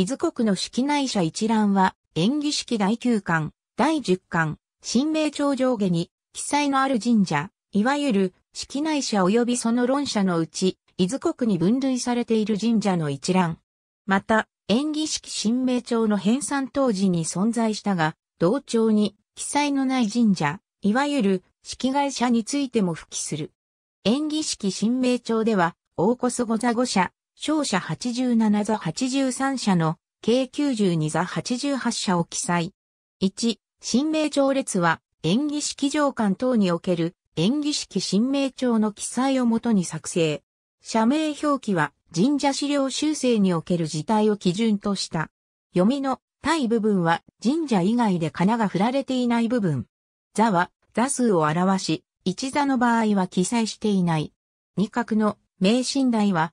伊豆国の式内社一覧は、演技式第9巻、第10巻、新名朝上下に、記載のある神社、いわゆる、式内社及びその論者のうち、伊豆国に分類されている神社の一覧。また、演技式新名朝の編纂当時に存在したが、同調に記載のない神社、いわゆる式外社についても付記する。演技式新名朝では、大こそご座御社、勝者87座83社の計92座88社を記載。1、新名帳列は演技式上官等における演技式新名帳の記載をもとに作成。社名表記は神社資料修正における事態を基準とした。読みの対部分は神社以外で仮名が振られていない部分。座は座数を表し、一座の場合は記載していない。二角の名神台は